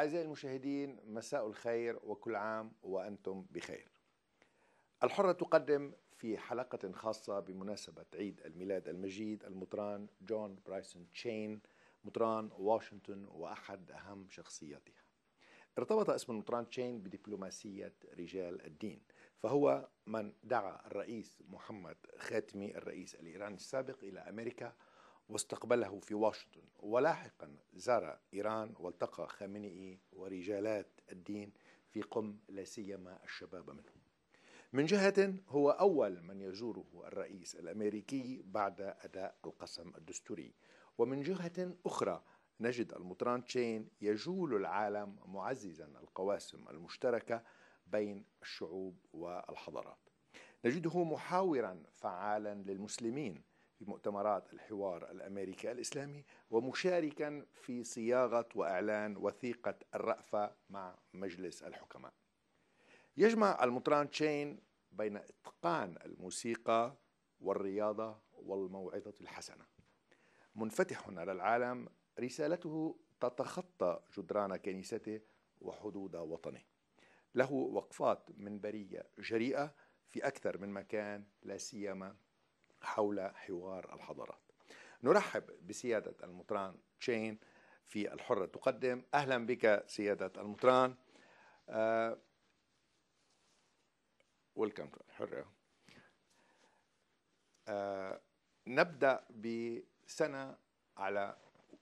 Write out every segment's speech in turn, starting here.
أعزائي المشاهدين مساء الخير وكل عام وأنتم بخير. الحرة تقدم في حلقة خاصة بمناسبة عيد الميلاد المجيد المطران جون برايسون تشين مطران واشنطن وأحد أهم شخصياتها. ارتبط اسم المطران تشين بدبلوماسية رجال الدين فهو من دعا الرئيس محمد خاتمي الرئيس الإيراني السابق إلى أمريكا واستقبله في واشنطن ولاحقا زار إيران والتقى خامنئي ورجالات الدين في قم لا سيما الشباب منهم من جهة هو أول من يزوره الرئيس الأمريكي بعد أداء القسم الدستوري ومن جهة أخرى نجد المطران تشين يجول العالم معززا القواسم المشتركة بين الشعوب والحضارات نجده محاورا فعالا للمسلمين في مؤتمرات الحوار الامريكي الاسلامي ومشاركا في صياغه واعلان وثيقه الرأفه مع مجلس الحكماء. يجمع المطران تشين بين اتقان الموسيقى والرياضه والموعظه الحسنه. منفتح على العالم رسالته تتخطى جدران كنيسته وحدود وطنه. له وقفات منبريه جريئه في اكثر من مكان لا سيما حول حوار الحضارات نرحب بسيادة المطران تشين في الحرة تقدم أهلا بك سيادة المطران ويلكم uh, الحرة uh, نبدأ بسنة على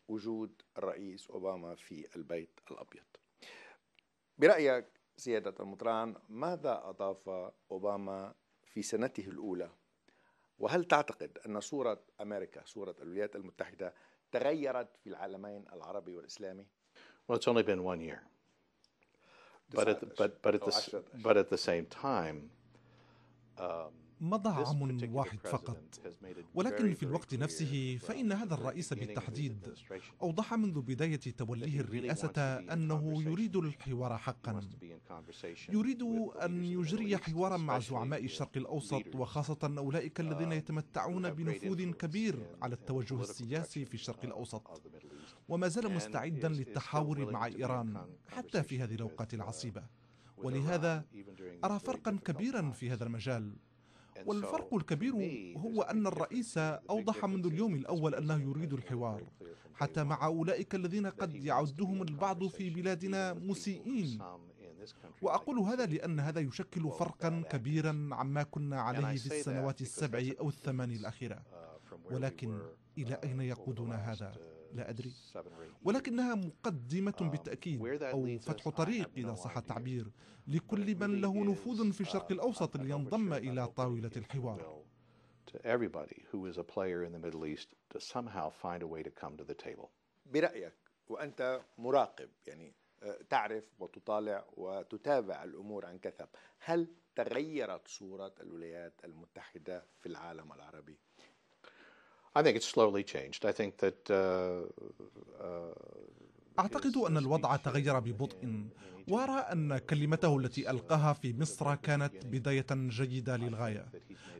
وجود الرئيس أوباما في البيت الأبيض برأيك سيادة المطران ماذا أضاف أوباما في سنته الأولى وهل تعتقد أن صورة أمريكا صورة الولايات المتحدة تغيرت في العالمين العربي والإسلامي؟ Well, it's only been one year. But at, the, but, but, at the, but at the same time, um, مضى عام واحد فقط ولكن في الوقت نفسه فإن هذا الرئيس بالتحديد أوضح منذ بداية توليه الرئاسة أنه يريد الحوار حقا يريد أن يجري حوارا مع زعماء الشرق الأوسط وخاصة أولئك uh, الذين يتمتعون بنفوذ كبير على التوجه السياسي في الشرق uh, الأوسط وما زال مستعدا للتحاور مع إيران حتى في هذه الأوقات uh, العصيبة ولهذا أرى فرقا كبيرا في هذا المجال والفرق الكبير هو أن الرئيس أوضح منذ اليوم الأول أنه يريد الحوار حتى مع أولئك الذين قد يعدهم البعض في بلادنا مسيئين وأقول هذا لأن هذا يشكل فرقا كبيرا عما كنا عليه في السنوات السبع أو الثمان الأخيرة uh, ولكن إلى uh, أين يقودنا هذا؟ uh, لا أدري ولكنها مقدمة um, بالتأكيد أو فتح طريق إذا صح التعبير لكل من له نفوذ في الشرق uh, الأوسط لينضم إلى طاولة الحوار برأيك وأنت مراقب يعني آه، تعرف وتطالع وتتابع الأمور عن كثب هل تغيرت صورة الولايات المتحدة في العالم العربي؟ I think it's slowly changed. I think that uh, uh, أعتقد أن الوضع تغير ببطء وأرى أن كلمته التي ألقاها في مصر كانت بداية جيدة للغاية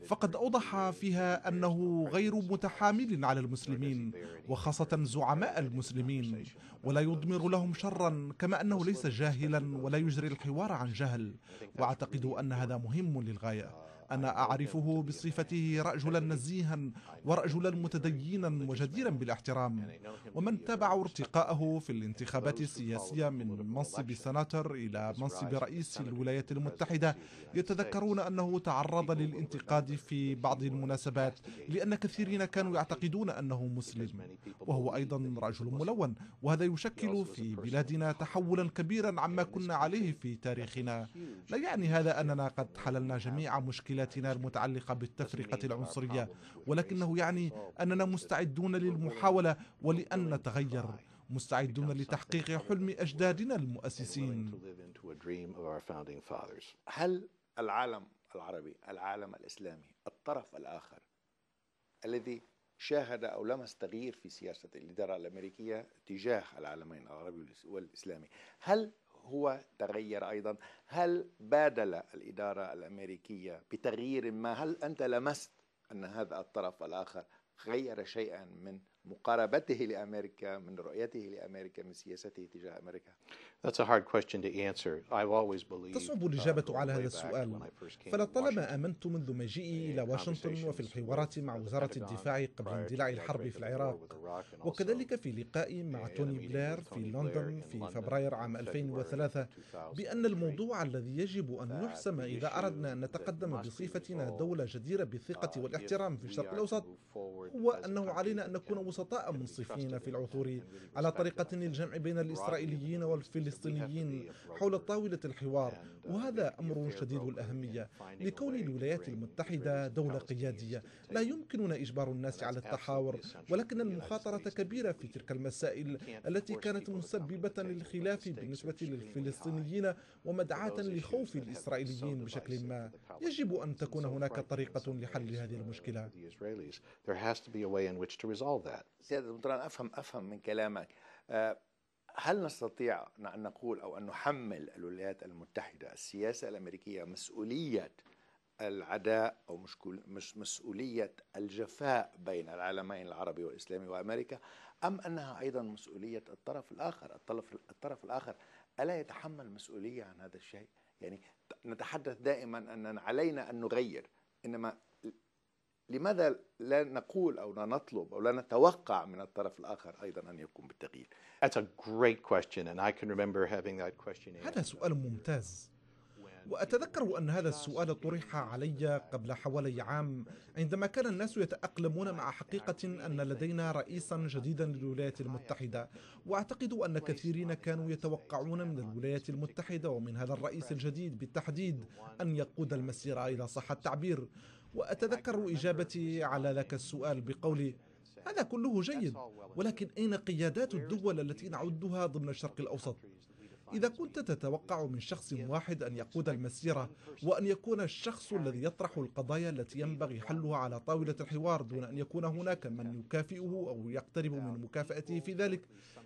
فقد أوضح فيها أنه غير متحامل على المسلمين وخاصة زعماء المسلمين ولا يضمر لهم شرا كما أنه ليس جاهلا ولا يجري الحوار عن جهل وأعتقد أن هذا مهم للغاية أنا أعرفه بصفته رجلا نزيها ورجلا متدينا وجديرا بالاحترام ومن تبع ارتقاءه في الانتخابات السياسية من منصب سناتر إلى منصب رئيس الولايات المتحدة يتذكرون أنه تعرض للانتقاد في بعض المناسبات لأن كثيرين كانوا يعتقدون أنه مسلم وهو أيضا رجل ملون وهذا يشكل في بلادنا تحولا كبيرا عما كنا عليه في تاريخنا لا يعني هذا أننا قد حللنا جميع مشكلات مشكلاتنا المتعلقة بالتفرقة العنصرية ولكنه يعني أننا مستعدون للمحاولة ولأن نتغير مستعدون لتحقيق حلم أجدادنا المؤسسين هل العالم العربي العالم الإسلامي الطرف الآخر الذي شاهد أو لمس تغيير في سياسة الإدارة الأمريكية تجاه العالمين العربي والإسلامي هل هو تغير ايضا هل بادل الاداره الامريكيه بتغيير ما هل انت لمست ان هذا الطرف الاخر غير شيئا من مقاربته لامريكا من رؤيته لامريكا من سياسته تجاه امريكا تصعب الإجابة uh, على هذا السؤال فلطالما آمنت منذ مجيئي إلى واشنطن وفي الحوارات مع وزارة الدفاع قبل اندلاع الحرب في العراق وكذلك في لقائي مع توني بلير في لندن في فبراير عام 2003 بأن الموضوع الذي يجب أن نحسم إذا أردنا أن نتقدم بصفتنا دولة جديرة بالثقة uh, والاحترام في الشرق الأوسط هو أنه علينا أن نكون وسطاء منصفين في العثور على طريقة للجمع بين الإسرائيليين والفلسطينيين الفلسطينيين حول طاولة الحوار uh, وهذا أمر شديد الأهمية لكون الولايات المتحدة دولة قيادية لا يمكننا إجبار الناس على التحاور ولكن المخاطرة كبيرة في تلك المسائل التي كانت مسببة للخلاف بالنسبة للفلسطينيين ومدعاة لخوف الإسرائيليين بشكل ما يجب أن تكون هناك طريقة لحل هذه المشكلة سيادة المطران أفهم أفهم من كلامك آه، هل نستطيع أن نقول أو أن نحمل الولايات المتحدة السياسة الأمريكية مسؤولية العداء أو مش مسؤولية الجفاء بين العالمين العربي والإسلامي وأمريكا أم أنها أيضا مسؤولية الطرف الآخر الطرف, الطرف الآخر ألا يتحمل مسؤولية عن هذا الشيء يعني نتحدث دائما أننا علينا أن نغير إنما لماذا لا نقول أو لا نطلب أو لا نتوقع من الطرف الآخر أيضا أن يقوم بالتغيير That's a great question and I can remember having that question هذا سؤال ممتاز وأتذكر أن هذا السؤال طرح علي قبل حوالي عام عندما كان الناس يتأقلمون مع حقيقة أن لدينا رئيسا جديدا للولايات المتحدة وأعتقد أن كثيرين كانوا يتوقعون من الولايات المتحدة ومن هذا الرئيس الجديد بالتحديد أن يقود المسير إلى صح التعبير وأتذكر إجابتي على ذاك السؤال بقولي هذا كله جيد ولكن أين قيادات الدول التي نعدها ضمن الشرق الأوسط؟ إذا كنت تتوقع من شخص واحد أن يقود المسيرة وأن يكون الشخص الذي يطرح القضايا التي ينبغي حلها على طاولة الحوار دون أن يكون هناك من يكافئه أو يقترب من مكافأته في ذلك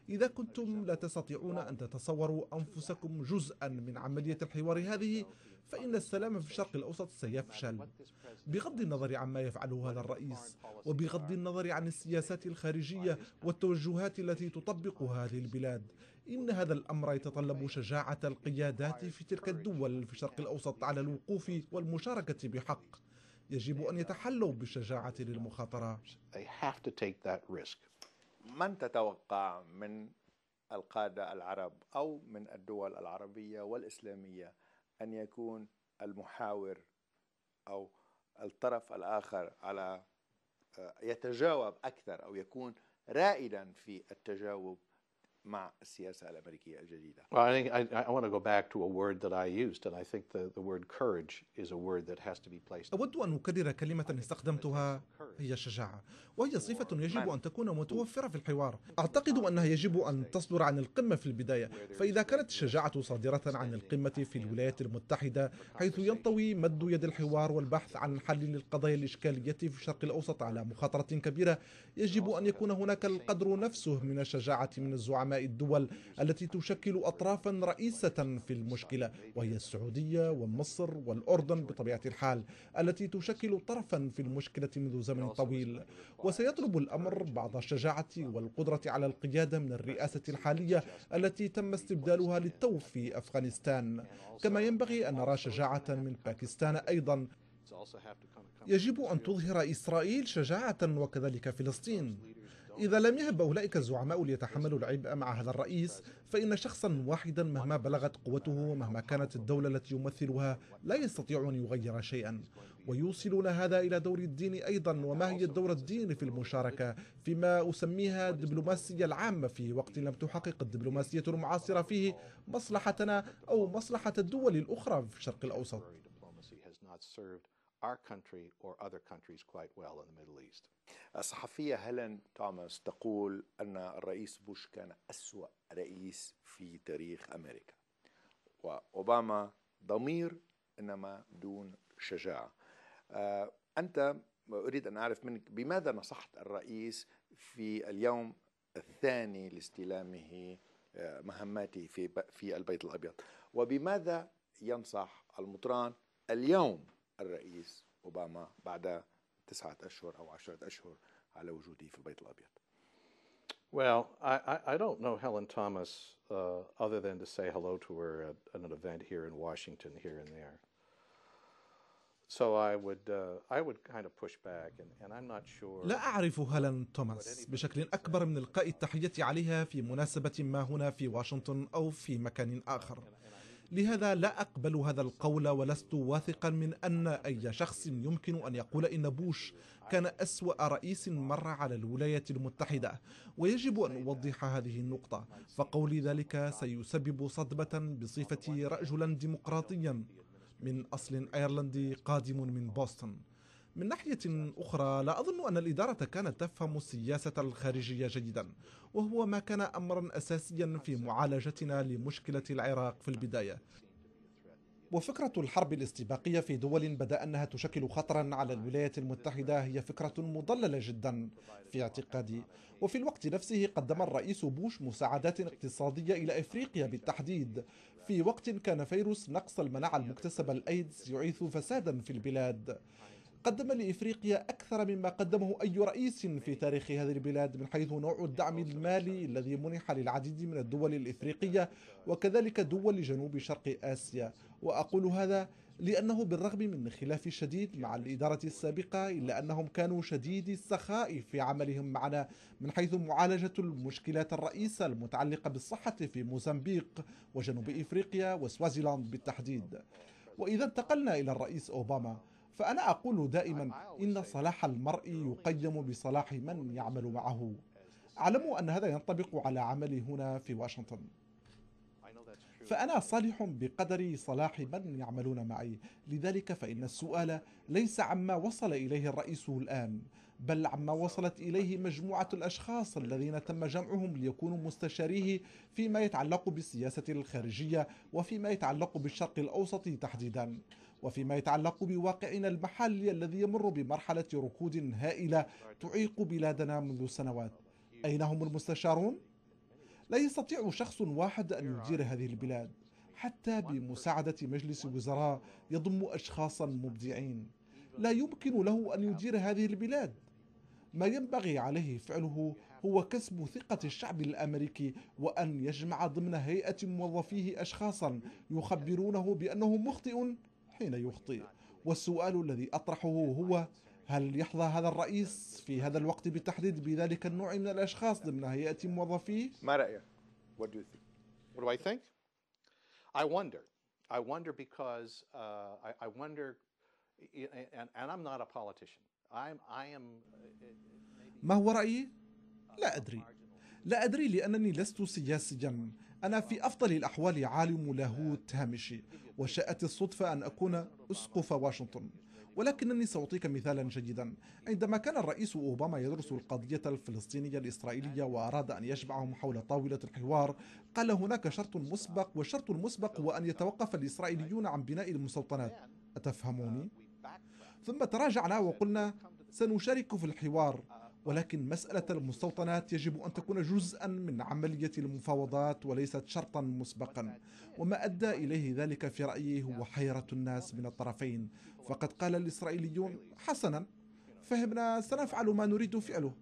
إذا كنتم لا تستطيعون أن تتصوروا أنفسكم جزءا من عملية الحوار هذه فإن السلام في الشرق الأوسط سيفشل بغض النظر عما يفعله هذا الرئيس وبغض النظر عن السياسات الخارجية والتوجهات التي تطبقها هذه البلاد إن هذا الأمر يتطلب شجاعة القيادات في تلك الدول في الشرق الأوسط على الوقوف والمشاركة بحق يجب أن يتحلوا بالشجاعة للمخاطرة من تتوقع من القادة العرب أو من الدول العربية والإسلامية أن يكون المحاور أو الطرف الآخر على آه، يتجاوب أكثر أو يكون رائدا في التجاوب مع السياسة الأمريكية الجديدة. Well, I, think, I, I want to go back to a word that I used, and I think the, the word courage is a word that has to be placed. أود أن أكرر كلمة استخدمتها هي الشجاعة، وهي صفة يجب أن تكون متوفرة في الحوار. أعتقد أنها يجب أن تصدر عن القمة في البداية، فإذا كانت الشجاعة صادرة عن القمة في الولايات المتحدة حيث ينطوي مد يد الحوار والبحث عن حل للقضايا الإشكالية في الشرق الأوسط على مخاطرة كبيرة، يجب أن يكون هناك القدر نفسه من الشجاعة من الزعماء الدول التي تشكل أطرافا رئيسة في المشكلة وهي السعودية ومصر والأردن بطبيعة الحال التي تشكل طرفا في المشكلة منذ زمن طويل وسيطلب الأمر بعض الشجاعة والقدرة على القيادة من الرئاسة الحالية التي تم استبدالها للتو في أفغانستان كما ينبغي أن نرى شجاعة من باكستان أيضا يجب أن تظهر إسرائيل شجاعة وكذلك فلسطين إذا لم يهب أولئك الزعماء ليتحملوا العبء مع هذا الرئيس فإن شخصا واحدا مهما بلغت قوته ومهما كانت الدولة التي يمثلها لا يستطيع أن يغير شيئا ويوصلون هذا إلى دور الدين أيضا وما هي دور الدين في المشاركة فيما أسميها الدبلوماسية العامة في وقت لم تحقق الدبلوماسية المعاصرة فيه مصلحتنا أو مصلحة الدول الأخرى في الشرق الأوسط our country or other countries quite well in the Middle East. الصحفية هيلين توماس تقول أن الرئيس بوش كان أسوأ رئيس في تاريخ أمريكا وأوباما ضمير إنما دون شجاعة آه، أنت أريد أن أعرف منك بماذا نصحت الرئيس في اليوم الثاني لاستلامه آه، مهماته في في البيت الابيض وبماذا ينصح المطران اليوم الرئيس أوباما بعد تسعة أشهر أو عشرة أشهر على وجوده في البيت الأبيض. Well, I, I don't know Helen Thomas uh, other than to say hello to her at, at, an event here in Washington, here and there. So I would, uh, I would kind of push back, and, and I'm not sure. لا أعرف هيلين توماس بشكل أكبر من إلقاء التحية عليها في مناسبة ما هنا في واشنطن أو في مكان آخر. لهذا لا أقبل هذا القول ولست واثقا من أن أي شخص يمكن أن يقول إن بوش كان أسوأ رئيس مر على الولايات المتحدة ويجب أن أوضح هذه النقطة فقولي ذلك سيسبب صدمة بصفتي رجلا ديمقراطيا من أصل أيرلندي قادم من بوسطن من ناحية أخرى لا أظن أن الإدارة كانت تفهم السياسة الخارجية جيدا وهو ما كان أمرا أساسيا في معالجتنا لمشكلة العراق في البداية وفكرة الحرب الاستباقية في دول بدا أنها تشكل خطرا على الولايات المتحدة هي فكرة مضللة جدا في اعتقادي وفي الوقت نفسه قدم الرئيس بوش مساعدات اقتصادية إلى إفريقيا بالتحديد في وقت كان فيروس نقص المناعة المكتسبة الأيدز يعيث فسادا في البلاد قدم لإفريقيا أكثر مما قدمه أي رئيس في تاريخ هذه البلاد من حيث نوع الدعم المالي الذي منح للعديد من الدول الإفريقية وكذلك دول جنوب شرق آسيا وأقول هذا لأنه بالرغم من خلاف شديد مع الإدارة السابقة إلا أنهم كانوا شديد السخاء في عملهم معنا من حيث معالجة المشكلات الرئيسة المتعلقة بالصحة في موزمبيق وجنوب إفريقيا وسوازيلاند بالتحديد وإذا انتقلنا إلى الرئيس أوباما فأنا أقول دائما إن صلاح المرء يقيم بصلاح من يعمل معه أعلم أن هذا ينطبق على عملي هنا في واشنطن فأنا صالح بقدر صلاح من يعملون معي لذلك فإن السؤال ليس عما وصل إليه الرئيس الآن بل عما وصلت إليه مجموعة الأشخاص الذين تم جمعهم ليكونوا مستشاريه فيما يتعلق بالسياسة الخارجية وفيما يتعلق بالشرق الأوسط تحديدا وفيما يتعلق بواقعنا المحلي الذي يمر بمرحلة ركود هائلة تعيق بلادنا منذ سنوات أين هم المستشارون؟ لا يستطيع شخص واحد أن يدير هذه البلاد حتى بمساعدة مجلس وزراء يضم أشخاصا مبدعين لا يمكن له أن يدير هذه البلاد ما ينبغي عليه فعله هو كسب ثقة الشعب الأمريكي وأن يجمع ضمن هيئة موظفيه أشخاصا يخبرونه بأنه مخطئ حين يخطئ والسؤال الذي أطرحه هو هل يحظى هذا الرئيس في هذا الوقت بالتحديد بذلك النوع من الأشخاص ضمن هيئة موظفيه؟ ما رأيك؟ What do you think? What do I think? I wonder. I wonder because uh, I, I wonder, and, and I'm not a politician. I'm, I am. Uh, uh, ما هو رأيي؟ لا أدري. لا أدري لأنني لست سياسيا أنا في أفضل الأحوال عالم لاهوت هامشي وشاءت الصدفة أن أكون أسقف واشنطن ولكنني سأعطيك مثالا جيدا عندما كان الرئيس أوباما يدرس القضية الفلسطينية الإسرائيلية وأراد أن يجمعهم حول طاولة الحوار قال هناك شرط مسبق والشرط المسبق هو أن يتوقف الإسرائيليون عن بناء المستوطنات أتفهموني؟ ثم تراجعنا وقلنا سنشارك في الحوار ولكن مسألة المستوطنات يجب أن تكون جزءا من عملية المفاوضات وليست شرطا مسبقا وما أدى إليه ذلك في رأيي هو حيرة الناس من الطرفين فقد قال الإسرائيليون حسنا فهمنا سنفعل ما نريد فعله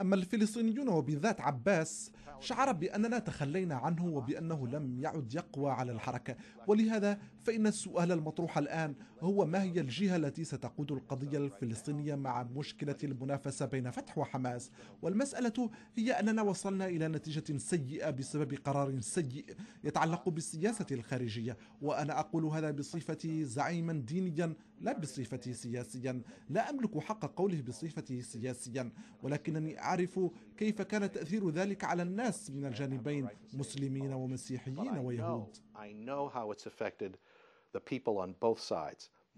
أما الفلسطينيون وبالذات عباس شعر بأننا تخلينا عنه وبأنه لم يعد يقوى على الحركة ولهذا فإن السؤال المطروح الآن هو ما هي الجهة التي ستقود القضية الفلسطينية مع مشكلة المنافسة بين فتح وحماس والمسألة هي أننا وصلنا إلى نتيجة سيئة بسبب قرار سيء يتعلق بالسياسة الخارجية وأنا أقول هذا بصفتي زعيما دينيا لا بصفتي سياسيا لا أملك حق قوله بصفتي سياسيا ولكنني أعرف كيف كان تأثير ذلك على الناس من الجانبين مسلمين ومسيحيين ويهود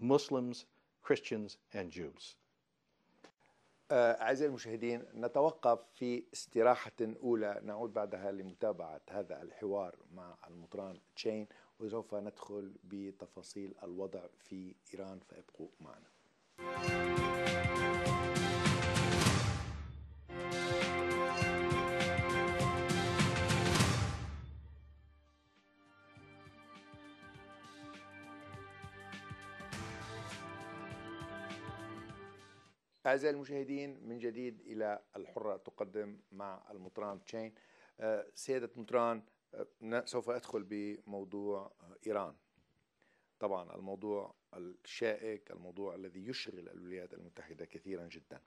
Muslims, Christians and Jews. آه، أعزائي المشاهدين نتوقف في استراحة أولى نعود بعدها لمتابعة هذا الحوار مع المطران تشين وسوف ندخل بتفاصيل الوضع في إيران فابقوا معنا. أعزائي المشاهدين من جديد إلى الحرة تقدم مع المطران تشين آه، سيادة مطران آه، سوف أدخل بموضوع آه، إيران طبعا الموضوع الشائك الموضوع الذي يشغل الولايات المتحدة كثيرا جدا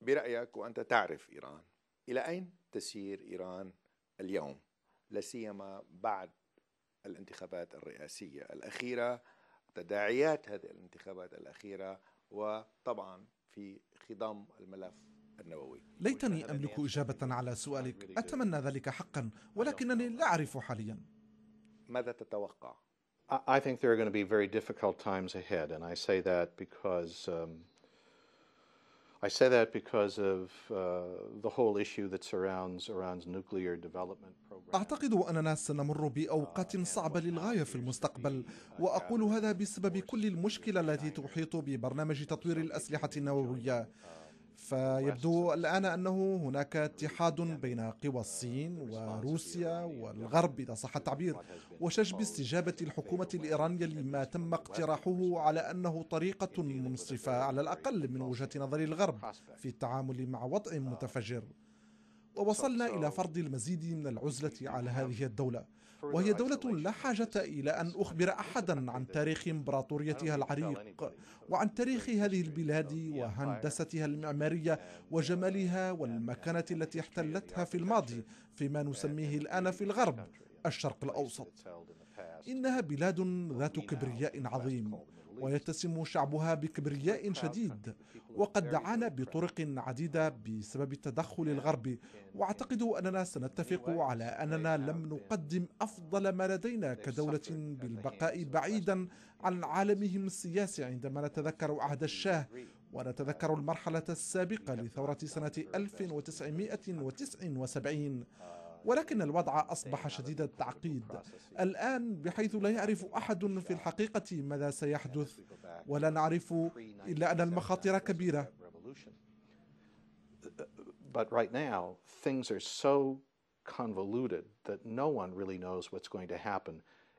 برأيك وأنت تعرف إيران إلى أين تسير إيران اليوم لاسيما بعد الانتخابات الرئاسية الأخيرة تداعيات هذه الانتخابات الأخيرة وطبعا في خضم الملف النووي ليتني أملك إجابة على سؤالك أتمنى ذلك حقا ولكنني أيوة. لا أعرف حاليا ماذا تتوقع؟ I think there are going to be very difficult times ahead, and I say that because um, I say that because of uh, the whole issue that surrounds Iran's nuclear development program. أعتقد أننا سنمر بأوقات uh, صعبة للغاية في المستقبل uh, وأقول uh, هذا بسبب كل المشكلة التي تحيط ببرنامج تطوير الأسلحة النووية فيبدو الآن أنه هناك اتحاد بين قوى الصين وروسيا والغرب إذا صح التعبير وشج باستجابة الحكومة الإيرانية لما تم اقتراحه على أنه طريقة منصفة على الأقل من وجهة نظر الغرب في التعامل مع وضع متفجر ووصلنا إلى فرض المزيد من العزلة على هذه الدولة وهي دولة لا حاجة إلى أن أخبر أحدا عن تاريخ إمبراطوريتها العريق وعن تاريخ هذه البلاد وهندستها المعمارية وجمالها والمكانة التي احتلتها في الماضي فيما نسميه الآن في الغرب الشرق الأوسط إنها بلاد ذات كبرياء عظيم ويتسم شعبها بكبرياء شديد وقد دعانا بطرق عديدة بسبب التدخل الغربي وأعتقد أننا سنتفق على أننا لم نقدم أفضل ما لدينا كدولة بالبقاء بعيدا عن عالمهم السياسي عندما نتذكر عهد الشاه ونتذكر المرحلة السابقة لثورة سنة 1979 ولكن الوضع أصبح إيه، شديد التعقيد الآن بحيث لا يعرف أحد في الحقيقة ماذا سيحدث ولا نعرف إلا أن المخاطر كبيرة But right now, things are so convoluted that no one really knows what's going to happen,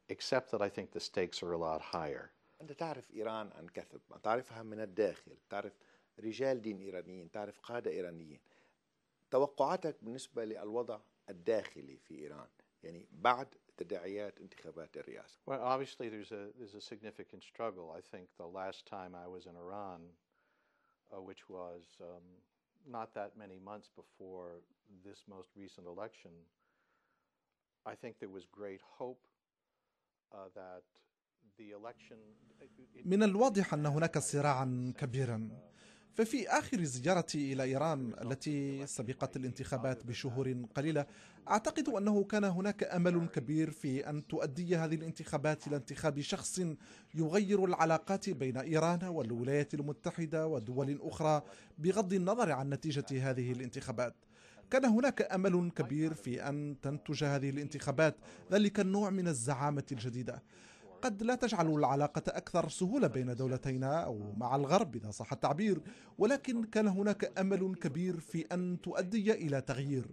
except that I think the stakes are a lot higher. أنت تعرف إيران عن كثب تعرفها من الداخل تعرف رجال دين إيرانيين تعرف قادة إيرانيين توقعاتك بالنسبة للوضع الداخلي في إيران يعني بعد تداعيات انتخابات الرئاسة. Well, obviously there's a there's a significant struggle. I think the last time I was in Iran, uh, which was um, not that many months before this most recent election, I think there was great hope uh, that من الواضح أن هناك صراعا كبيرا ففي آخر زيارتي إلى إيران التي سبقت الانتخابات بشهور قليلة أعتقد أنه كان هناك أمل كبير في أن تؤدي هذه الانتخابات إلى انتخاب شخص يغير العلاقات بين إيران والولايات المتحدة ودول أخرى بغض النظر عن نتيجة هذه الانتخابات كان هناك أمل كبير في أن تنتج هذه الانتخابات ذلك النوع من الزعامة الجديدة قد لا تجعل العلاقة أكثر سهولة بين دولتينا أو مع الغرب إذا صح التعبير ولكن كان هناك أمل كبير في أن تؤدي إلى تغيير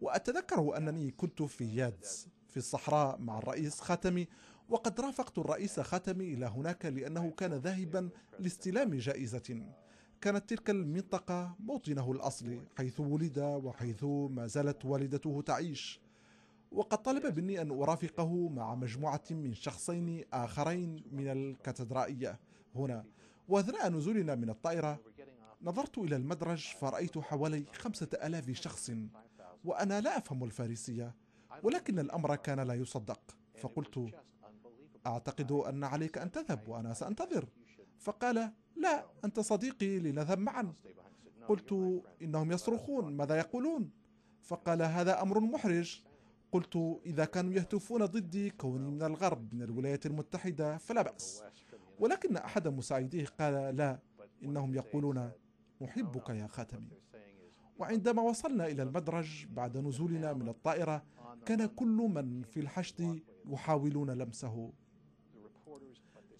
وأتذكر أنني كنت في يادز في الصحراء مع الرئيس خاتمي وقد رافقت الرئيس خاتمي إلى هناك لأنه كان ذاهبا لاستلام جائزة كانت تلك المنطقة موطنه الأصلي حيث ولد وحيث ما زالت والدته تعيش وقد طلب مني أن أرافقه مع مجموعة من شخصين آخرين من الكاتدرائية هنا وأثناء نزولنا من الطائرة نظرت إلى المدرج فرأيت حوالي خمسة ألاف شخص وأنا لا أفهم الفارسية ولكن الأمر كان لا يصدق فقلت أعتقد أن عليك أن تذهب وأنا سأنتظر فقال لا أنت صديقي لنذهب معا قلت إنهم يصرخون ماذا يقولون فقال هذا أمر محرج قلت إذا كانوا يهتفون ضدي كوني من الغرب من الولايات المتحدة فلا بأس ولكن أحد مساعديه قال لا إنهم يقولون نحبك يا خاتمي وعندما وصلنا إلى المدرج بعد نزولنا من الطائرة كان كل من في الحشد يحاولون لمسه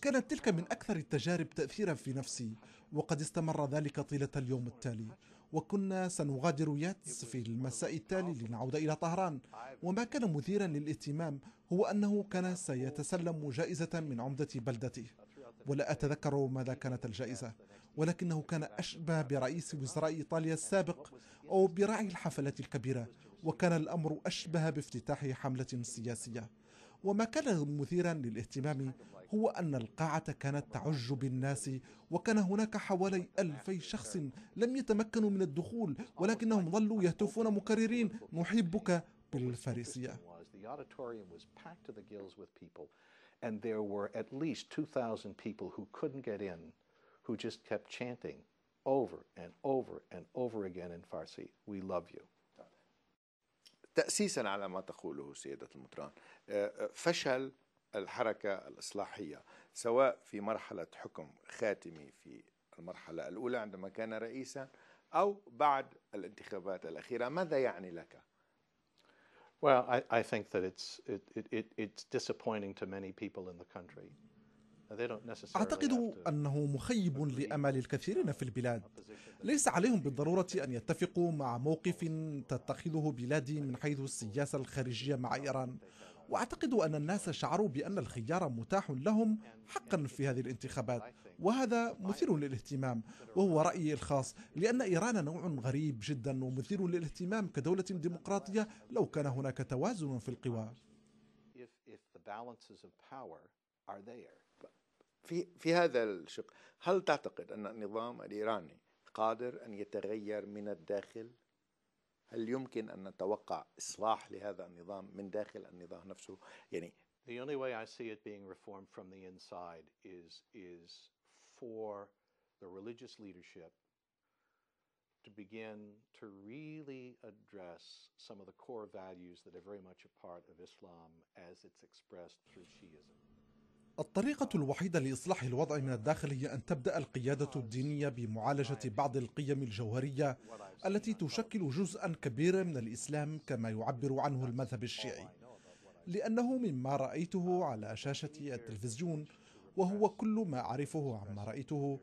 كانت تلك من أكثر التجارب تأثيرا في نفسي وقد استمر ذلك طيلة اليوم التالي وكنا سنغادر ياتس في المساء التالي لنعود إلى طهران وما كان مثيرا للاهتمام هو أنه كان سيتسلم جائزة من عمدة بلدته ولا أتذكر ماذا كانت الجائزة ولكنه كان أشبه برئيس وزراء إيطاليا السابق أو براعي الحفلات الكبيرة وكان الأمر أشبه بافتتاح حملة سياسية وما كان مثيرا للاهتمام هو أن القاعة كانت تعج بالناس وكان هناك حوالي ألفي شخص لم يتمكنوا من الدخول ولكنهم ظلوا يهتفون مكررين نحبك بالفارسية and there were at least 2,000 people who couldn't get in, who just kept chanting over and over and over again in Farsi, We love you. تأسيسا على ما تقوله سيدة المطران آه، آه، فشل الحركة الإصلاحية سواء في مرحلة حكم خاتمي في المرحلة الأولى عندما كان رئيسا أو بعد الانتخابات الأخيرة ماذا يعني لك؟ Well, I, I think that it's, it, it, it's disappointing to many people in the country. أعتقد أنه مخيب لأمل الكثيرين في البلاد ليس عليهم بالضرورة أن يتفقوا مع موقف تتخذه بلادي من حيث السياسة الخارجية مع إيران وأعتقد أن الناس شعروا بأن الخيار متاح لهم حقا في هذه الانتخابات وهذا مثير للاهتمام وهو رأيي الخاص لأن إيران نوع غريب جدا ومثير للاهتمام كدولة ديمقراطية لو كان هناك توازن في القوى في في هذا الشق هل تعتقد ان النظام الايراني قادر ان يتغير من الداخل؟ هل يمكن ان نتوقع اصلاح لهذا النظام من داخل النظام نفسه؟ يعني The only way I see it being reformed from the inside is is for the religious leadership to begin to really address some of the core values that are very much a part of Islam as it's expressed through Shiism. الطريقة الوحيدة لإصلاح الوضع من الداخل هي أن تبدأ القيادة الدينية بمعالجة بعض القيم الجوهرية التي تشكل جزءا كبيرا من الإسلام كما يعبر عنه المذهب الشيعي لأنه مما رأيته على شاشة التلفزيون وهو كل ما أعرفه عما رأيته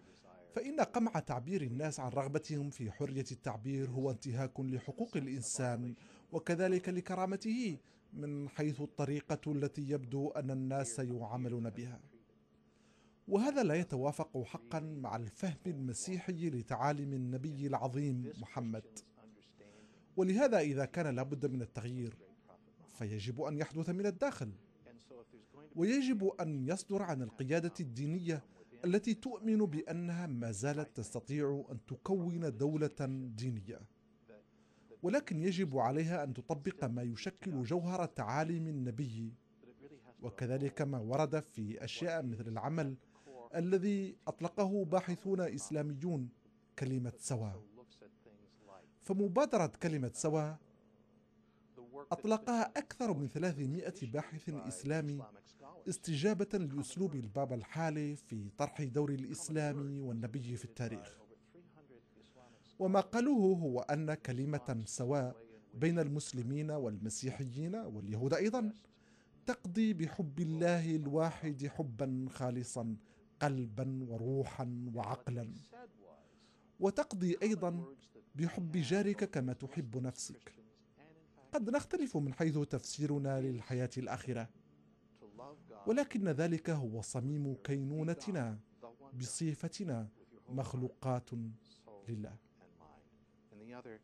فإن قمع تعبير الناس عن رغبتهم في حرية التعبير هو انتهاك لحقوق الإنسان وكذلك لكرامته من حيث الطريقة التي يبدو أن الناس يعاملون بها وهذا لا يتوافق حقا مع الفهم المسيحي لتعاليم النبي العظيم محمد ولهذا إذا كان لابد من التغيير فيجب أن يحدث من الداخل ويجب أن يصدر عن القيادة الدينية التي تؤمن بأنها ما زالت تستطيع أن تكون دولة دينية ولكن يجب عليها أن تطبق ما يشكل جوهر تعاليم النبي وكذلك ما ورد في أشياء مثل العمل الذي أطلقه باحثون إسلاميون كلمة سواء فمبادرة كلمة سواء أطلقها أكثر من 300 باحث إسلامي استجابة لأسلوب البابا الحالي في طرح دور الإسلام والنبي في التاريخ وما قالوه هو أن كلمة سواء بين المسلمين والمسيحيين واليهود أيضا تقضي بحب الله الواحد حبا خالصا قلبا وروحا وعقلا وتقضي أيضا بحب جارك كما تحب نفسك قد نختلف من حيث تفسيرنا للحياة الآخرة ولكن ذلك هو صميم كينونتنا بصفتنا مخلوقات لله other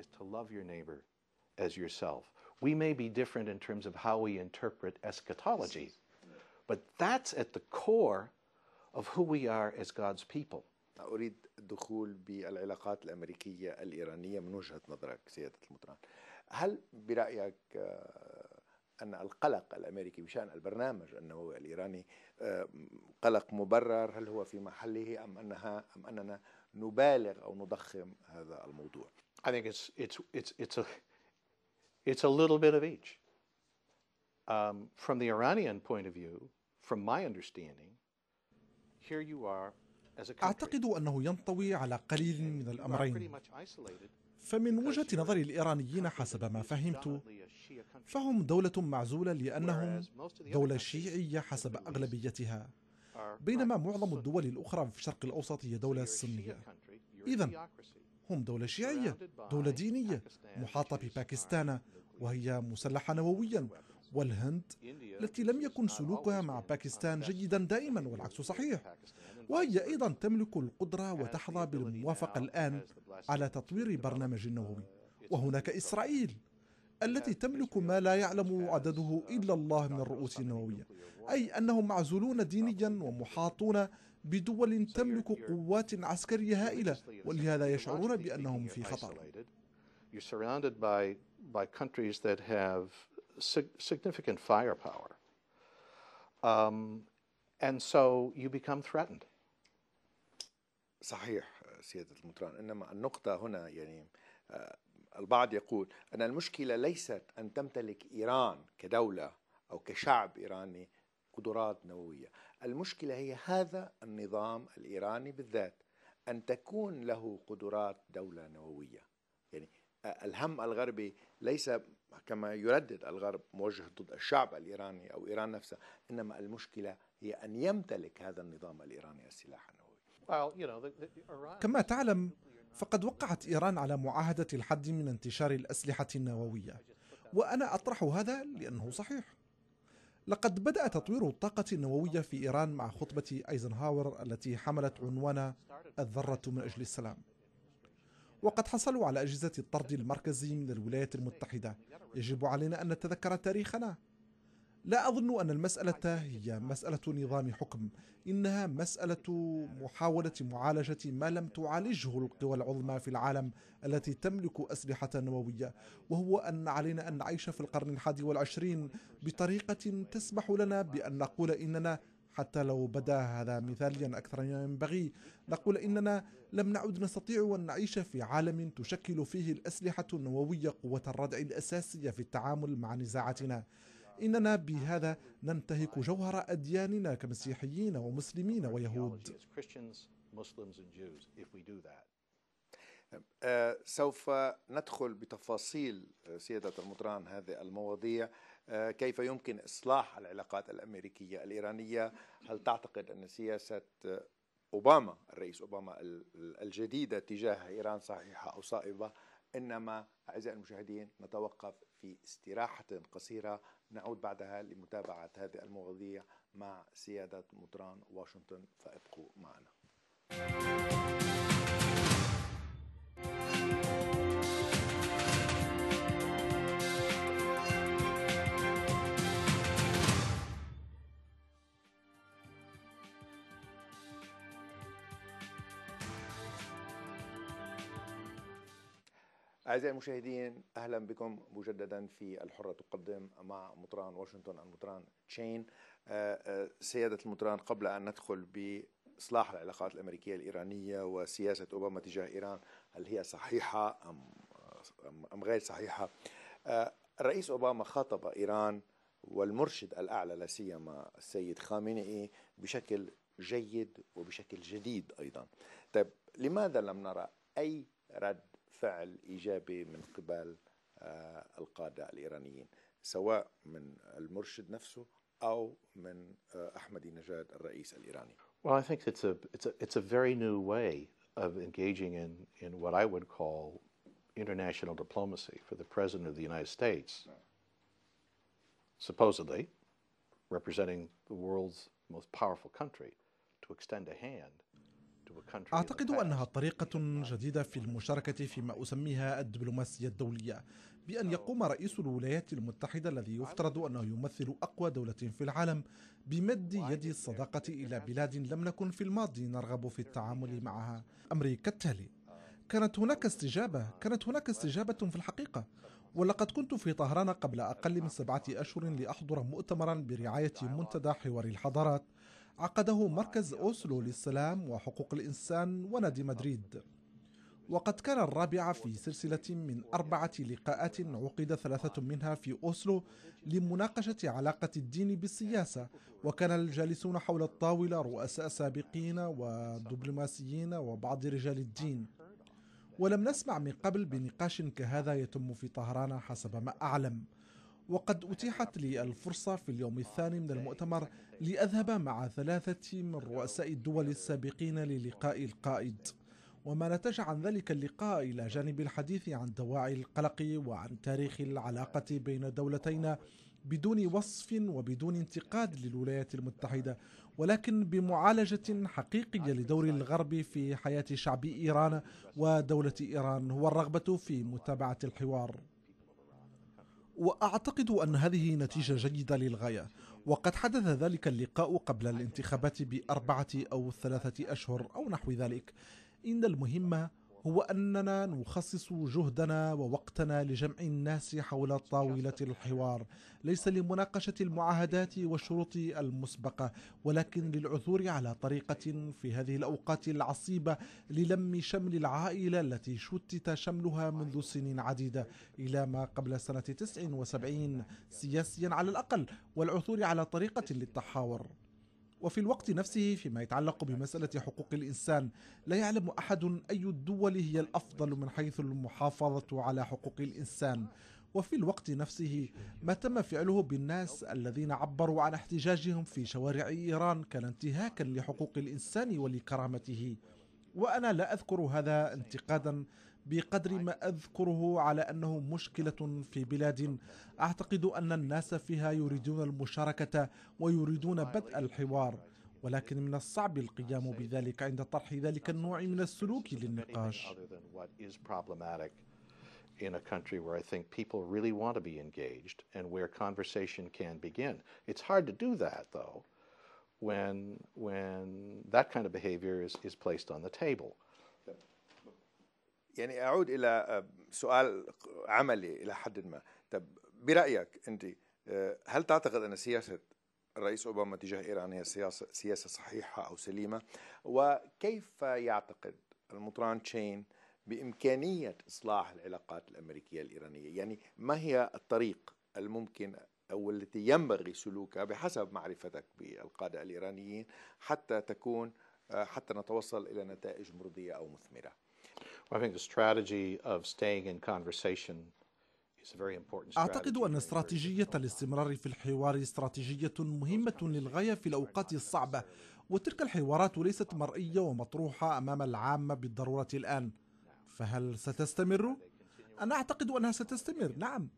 is to love your neighbor as yourself. We may be different in terms of how we interpret eschatology, but that's at the core of who we are as God's people. أريد الدخول بالعلاقات الأمريكية الإيرانية من وجهة نظرك سيادة المطران هل برأيك أن القلق الأمريكي بشأن البرنامج النووي الإيراني قلق مبرر هل هو في محله أم أنها أم أننا نبالغ أو نضخم هذا الموضوع I think it's, it's, it's, it's, a, it's a little bit of each. Um, from the Iranian point of view, from my understanding, here you are as a country. أعتقد أنه ينطوي على قليل من الأمرين فمن وجهة نظر الإيرانيين حسب ما فهمت فهم دولة معزولة لأنهم دولة شيعية حسب أغلبيتها بينما معظم الدول الأخرى في الشرق الأوسط هي دولة سنية إذا هم دولة شيعية دولة دينية محاطة بباكستان وهي مسلحة نوويا والهند التي لم يكن سلوكها مع باكستان جيدا دائما والعكس صحيح وهي أيضا تملك القدرة وتحظى بالموافقة الآن على تطوير برنامج نووي وهناك إسرائيل التي تملك ما لا يعلم عدده إلا الله من الرؤوس النووية أي أنهم معزولون دينيا ومحاطون بدول تملك قوات عسكرية هائلة ولهذا يشعرون بأنهم في خطر significant firepower. Um, and so you become threatened. صحيح سيادة المطران إنما النقطة هنا يعني آه، البعض يقول أن المشكلة ليست أن تمتلك إيران كدولة أو كشعب إيراني قدرات نووية المشكلة هي هذا النظام الإيراني بالذات أن تكون له قدرات دولة نووية يعني الهم الغربي ليس كما يردد الغرب موجه ضد الشعب الإيراني أو إيران نفسها إنما المشكلة هي أن يمتلك هذا النظام الإيراني السلاح النووي كما تعلم فقد وقعت إيران على معاهدة الحد من انتشار الأسلحة النووية وأنا أطرح هذا لأنه صحيح لقد بدأ تطوير الطاقة النووية في إيران مع خطبة أيزنهاور التي حملت عنوان الذرة من أجل السلام وقد حصلوا على أجهزة الطرد المركزي من الولايات المتحدة يجب علينا أن نتذكر تاريخنا لا أظن أن المسألة هي مسألة نظام حكم إنها مسألة محاولة معالجة ما لم تعالجه القوى العظمى في العالم التي تملك أسلحة نووية وهو أن علينا أن نعيش في القرن الحادي والعشرين بطريقة تسمح لنا بأن نقول إننا حتى لو بدا هذا مثاليا أكثر مما ينبغي نقول إننا لم نعد نستطيع أن نعيش في عالم تشكل فيه الأسلحة النووية قوة الردع الأساسية في التعامل مع نزاعاتنا إننا بهذا ننتهك جوهر أدياننا كمسيحيين ومسلمين ويهود uh, سوف ندخل بتفاصيل uh, سيادة المطران هذه المواضيع uh, كيف يمكن إصلاح العلاقات الأمريكية الإيرانية هل تعتقد أن سياسة أوباما الرئيس أوباما الجديدة تجاه إيران صحيحة أو صائبة إنما أعزائي المشاهدين نتوقف في استراحة قصيرة نعود بعدها لمتابعة هذه المواضيع مع سيادة مطران واشنطن فابقوا معنا أعزائي المشاهدين أهلا بكم مجددا في الحرة تقدم مع مطران واشنطن المطران تشين آه، آه، سيادة المطران قبل أن ندخل بإصلاح العلاقات الأمريكية الإيرانية وسياسة أوباما تجاه إيران هل هي صحيحة أم أم غير صحيحة الرئيس آه، أوباما خاطب إيران والمرشد الأعلى لا سيما السيد خامنئي بشكل جيد وبشكل جديد أيضا طيب لماذا لم نرى أي رد فعل ايجابي من قبل القاده الايرانيين سواء من المرشد نفسه او من احمدي نجاد الرئيس الايراني. Well, I think it's a it's a it's a very new way of engaging in in what I would call international diplomacy for the president of the United States. Supposedly representing the world's most powerful country to extend a hand أعتقد أنها طريقة جديدة في المشاركة فيما أسميها الدبلوماسية الدولية بأن يقوم رئيس الولايات المتحدة الذي يفترض أنه يمثل أقوى دولة في العالم بمد يد الصداقة إلى بلاد لم نكن في الماضي نرغب في التعامل معها أمريكا التالي uh, كانت هناك استجابة كانت هناك استجابة في الحقيقة ولقد كنت في طهران قبل أقل من سبعة أشهر لأحضر مؤتمرا برعاية منتدى حوار الحضارات عقده مركز أوسلو للسلام وحقوق الإنسان ونادي مدريد وقد كان الرابع في سلسلة من أربعة لقاءات عقد ثلاثة منها في أوسلو لمناقشة علاقة الدين بالسياسة وكان الجالسون حول الطاولة رؤساء سابقين ودبلوماسيين وبعض رجال الدين ولم نسمع من قبل بنقاش كهذا يتم في طهران حسب ما أعلم وقد أتيحت لي الفرصة في اليوم الثاني من المؤتمر لأذهب مع ثلاثة من رؤساء الدول السابقين للقاء القائد وما نتج عن ذلك اللقاء إلى جانب الحديث عن دواعي القلق وعن تاريخ العلاقة بين دولتين بدون وصف وبدون انتقاد للولايات المتحدة ولكن بمعالجة حقيقية لدور الغرب في حياة شعب إيران ودولة إيران هو الرغبة في متابعة الحوار وأعتقد أن هذه نتيجة جيدة للغاية وقد حدث ذلك اللقاء قبل الانتخابات بأربعة أو ثلاثة أشهر أو نحو ذلك إن المهمه هو أننا نخصص جهدنا ووقتنا لجمع الناس حول طاولة الحوار ليس لمناقشة المعاهدات والشروط المسبقة ولكن للعثور على طريقة في هذه الأوقات العصيبة للم شمل العائلة التي شتت شملها منذ سنين عديدة إلى ما قبل سنة 79 سياسيا على الأقل والعثور على طريقة للتحاور وفي الوقت نفسه فيما يتعلق بمسألة حقوق الإنسان لا يعلم أحد أي الدول هي الأفضل من حيث المحافظة على حقوق الإنسان وفي الوقت نفسه ما تم فعله بالناس الذين عبروا عن احتجاجهم في شوارع إيران كان انتهاكا لحقوق الإنسان ولكرامته وأنا لا أذكر هذا انتقادا بقدر ما أذكره على أنه مشكلة في بلاد أعتقد أن الناس فيها يريدون المشاركة ويريدون بدء الحوار ولكن من الصعب القيام بذلك عند طرح ذلك النوع من السلوك للنقاش in a country where I think people really want to be engaged and where conversation can begin. It's hard to do that, though, when, when that kind of behavior is, is placed on the table. يعني اعود الى آه، سؤال عملي الى حد ما طب برايك انت آه، هل تعتقد ان سياسه الرئيس اوباما تجاه ايران هي سياسه سياسه صحيحه او سليمه وكيف يعتقد المطران تشين بامكانيه اصلاح العلاقات الامريكيه الايرانيه يعني ما هي الطريق الممكن او التي ينبغي سلوكها بحسب معرفتك بالقاده الايرانيين حتى تكون آه، حتى نتوصل الى نتائج مرضيه او مثمره Well, I think the strategy of staying in conversation is a very important أعتقد أن استراتيجية الاستمرار في الحوار استراتيجية مهمة للغاية في الأوقات الصعبة، وتلك الحوارات ليست مرئية ومطروحة أمام العامة بالضرورة الآن. فهل ستستمر؟ أنا أعتقد أنها ستستمر، نعم.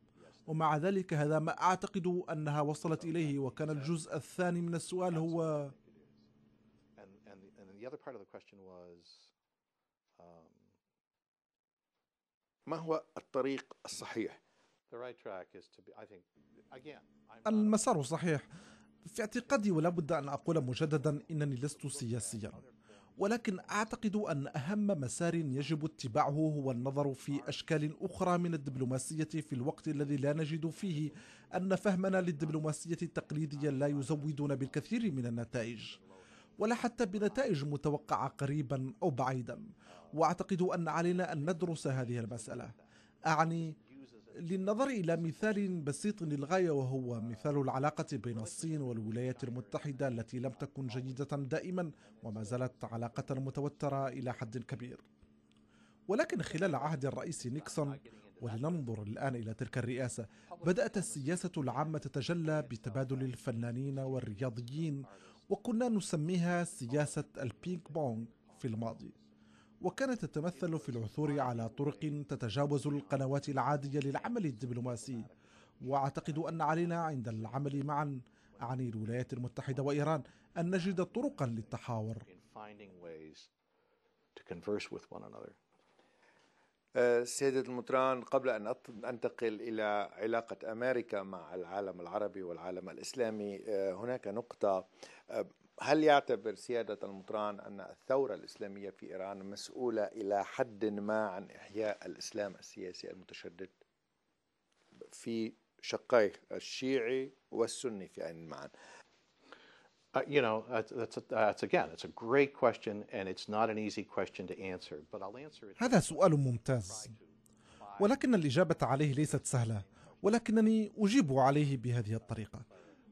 ومع ذلك هذا ما أعتقد أنها وصلت إليه، وكان الجزء الثاني من السؤال هو ما هو الطريق الصحيح؟ المسار الصحيح في اعتقادي ولا بد أن أقول مجددا إنني لست سياسيا ولكن أعتقد أن أهم مسار يجب اتباعه هو النظر في أشكال أخرى من الدبلوماسية في الوقت الذي لا نجد فيه أن فهمنا للدبلوماسية التقليدية لا يزودنا بالكثير من النتائج ولا حتى بنتائج متوقعة قريبا أو بعيدا واعتقد ان علينا ان ندرس هذه المساله اعني للنظر إلى مثال بسيط للغاية وهو مثال العلاقة بين الصين والولايات المتحدة التي لم تكن جيدة دائما وما زالت علاقة متوترة إلى حد كبير ولكن خلال عهد الرئيس نيكسون ولننظر الآن إلى تلك الرئاسة بدأت السياسة العامة تتجلى بتبادل الفنانين والرياضيين وكنا نسميها سياسة البينك بونغ في الماضي وكانت تتمثل في العثور على طرق تتجاوز القنوات العادية للعمل الدبلوماسي وأعتقد أن علينا عند العمل معا أعني الولايات المتحدة وإيران أن نجد طرقا للتحاور أه، سيدة المطران قبل أن أنتقل إلى علاقة أمريكا مع العالم العربي والعالم الإسلامي أه، هناك نقطة أه، هل يعتبر سيادة المطران أن الثورة الإسلامية في إيران مسؤولة إلى حد ما عن إحياء الإسلام السياسي المتشدد في شقيه الشيعي والسني في عين معا؟ Uh, you know, that's, a, that's again, it's a great question, and it's not an easy question to answer, but I'll answer it. هذا سؤال ممتاز، ولكن الإجابة عليه ليست سهلة، ولكنني أجيب عليه بهذه الطريقة.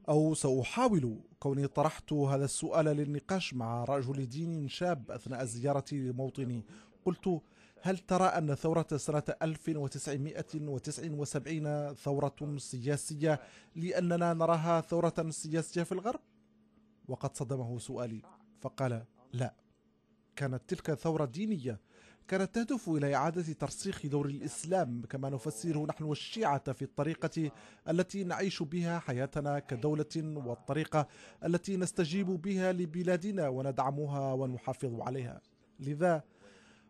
أو سأحاول كوني طرحت هذا السؤال للنقاش مع رجل دين شاب أثناء زيارتي لموطني قلت هل ترى أن ثورة سنة 1979 ثورة سياسية لأننا نراها ثورة سياسية في الغرب؟ وقد صدمه سؤالي فقال لا كانت تلك ثورة دينية كانت تهدف إلى إعادة ترسيخ دور الإسلام كما نفسره نحن والشيعة في الطريقة التي نعيش بها حياتنا كدولة والطريقة التي نستجيب بها لبلادنا وندعمها ونحافظ عليها لذا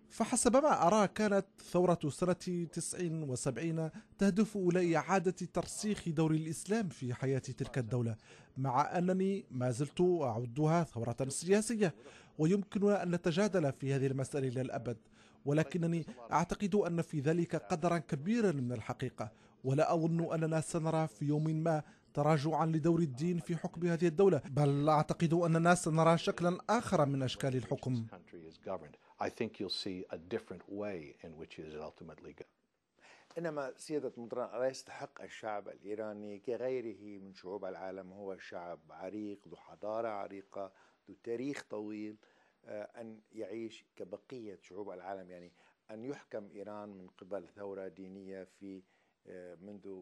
فحسب ما أرى كانت ثورة سنة 79 تهدف إلى إعادة ترسيخ دور الإسلام في حياة تلك الدولة مع أنني ما زلت أعدها ثورة سياسية ويمكن أن نتجادل في هذه المسألة إلى الأبد ولكنني أعتقد أن في ذلك قدرا كبيرا من الحقيقة ولا أظن أننا سنرى في يوم ما تراجعا لدور الدين في حكم هذه الدولة بل أعتقد أننا سنرى شكلا آخر من أشكال الحكم إنما سيادة مطران لا يستحق الشعب الإيراني كغيره من شعوب العالم هو شعب عريق ذو حضارة عريقة ذو تاريخ طويل آه، أن يعيش كبقية شعوب العالم يعني أن يحكم إيران من قبل ثورة دينية في آه، منذ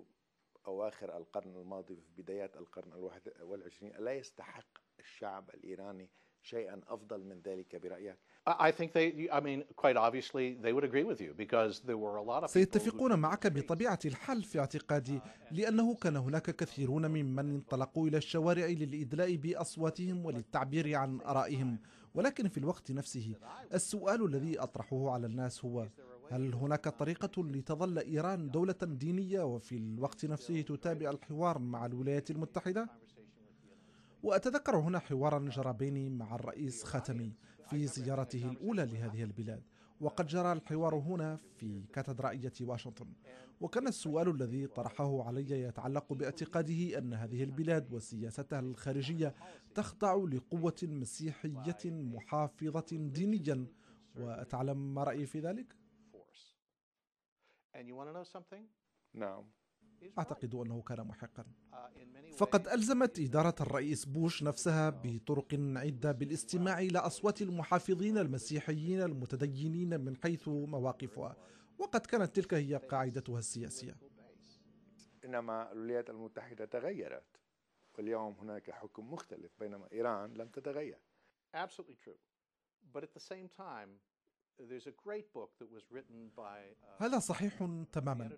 أواخر القرن الماضي في بدايات القرن الواحد والعشرين لا يستحق الشعب الإيراني شيئا أفضل من ذلك برأيك؟ I think they, I mean, quite obviously they would agree with you because there were a lot of سيتفقون معك بطبيعة الحال في اعتقادي لأنه كان هناك كثيرون ممن انطلقوا إلى الشوارع للإدلاء بأصواتهم وللتعبير عن آرائهم ولكن في الوقت نفسه السؤال الذي أطرحه على الناس هو هل هناك طريقة لتظل إيران دولة دينية وفي الوقت نفسه تتابع الحوار مع الولايات المتحدة؟ وأتذكر هنا حوارا جرى بيني مع الرئيس خاتمي في زيارته الأولى لهذه البلاد وقد جرى الحوار هنا في كاتدرائية واشنطن وكان السؤال الذي طرحه علي يتعلق باعتقاده أن هذه البلاد وسياستها الخارجية تخضع لقوة مسيحية محافظة دينيا وأتعلم ما رأيي في ذلك؟ نعم. أعتقد أنه كان محقا uh, فقد ألزمت إدارة الرئيس بوش نفسها بطرق عدة بالاستماع إلى أصوات المحافظين المسيحيين المتدينين من حيث مواقفها وقد كانت تلك هي قاعدتها السياسية إنما الولايات المتحدة تغيرت واليوم هناك حكم مختلف بينما إيران لم تتغير Uh, هذا صحيح تماما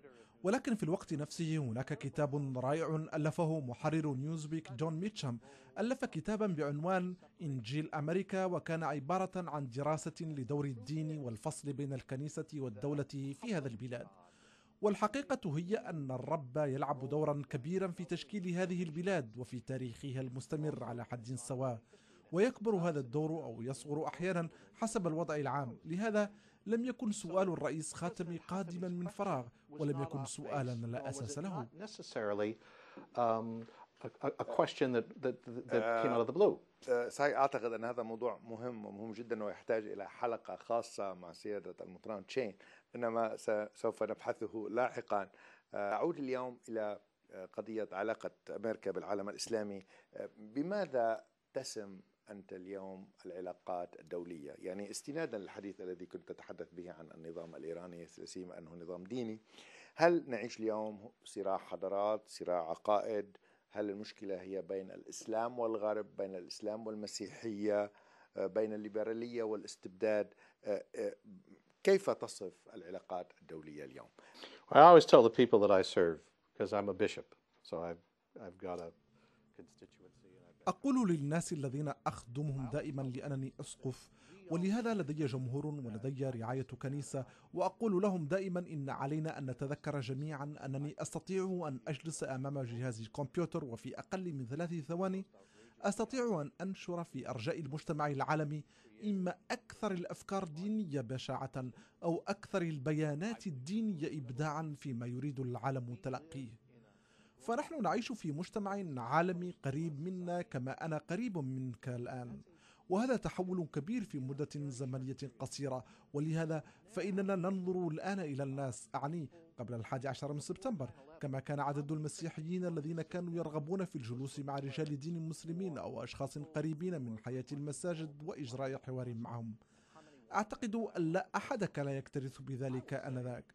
ولكن في الوقت نفسه هناك كتاب رائع ألفه محرر نيوزبيك جون ميتشام ألف كتابا بعنوان إنجيل أمريكا وكان عبارة عن دراسة لدور الدين والفصل بين الكنيسة والدولة في هذا البلاد والحقيقة هي أن الرب يلعب دورا كبيرا في تشكيل هذه البلاد وفي تاريخها المستمر على حد سواء ويكبر هذا الدور أو يصغر أحيانا حسب الوضع العام لهذا لم يكن سؤال الرئيس خاتمي قادما من فراغ ولم يكن سؤالا لا أساس له um, آه، آه، سأعتقد اعتقد ان هذا موضوع مهم ومهم جدا ويحتاج الى حلقه خاصه مع سياده المطران تشين انما سوف نبحثه لاحقا آه، اعود اليوم الى قضيه علاقه امريكا بالعالم الاسلامي بماذا تسم أنت اليوم العلاقات الدولية يعني استنادا للحديث الذي كنت تتحدث به عن النظام الإيراني سيما أنه نظام ديني هل نعيش اليوم صراع حضارات صراع عقائد هل المشكلة هي بين الإسلام والغرب بين الإسلام والمسيحية آه، بين الليبرالية والاستبداد آه، آه، كيف تصف العلاقات الدولية اليوم؟ I always tell the people that I serve because I'm a bishop so I've, I've got a constituency أقول للناس الذين أخدمهم دائما لأنني أسقف ولهذا لدي جمهور ولدي رعاية كنيسة وأقول لهم دائما إن علينا أن نتذكر جميعا أنني أستطيع أن أجلس أمام جهاز الكمبيوتر وفي أقل من ثلاث ثواني أستطيع أن أنشر في أرجاء المجتمع العالمي إما أكثر الأفكار دينية بشاعة أو أكثر البيانات الدينية إبداعا فيما يريد العالم تلقيه فنحن نعيش في مجتمع عالمي قريب منا كما أنا قريب منك الآن وهذا تحول كبير في مدة زمنية قصيرة ولهذا فإننا ننظر الآن إلى الناس أعني قبل الحادي عشر من سبتمبر كما كان عدد المسيحيين الذين كانوا يرغبون في الجلوس مع رجال دين مسلمين أو أشخاص قريبين من حياة المساجد وإجراء حوار معهم أعتقد أن لا أحد كان يكترث بذلك آنذاك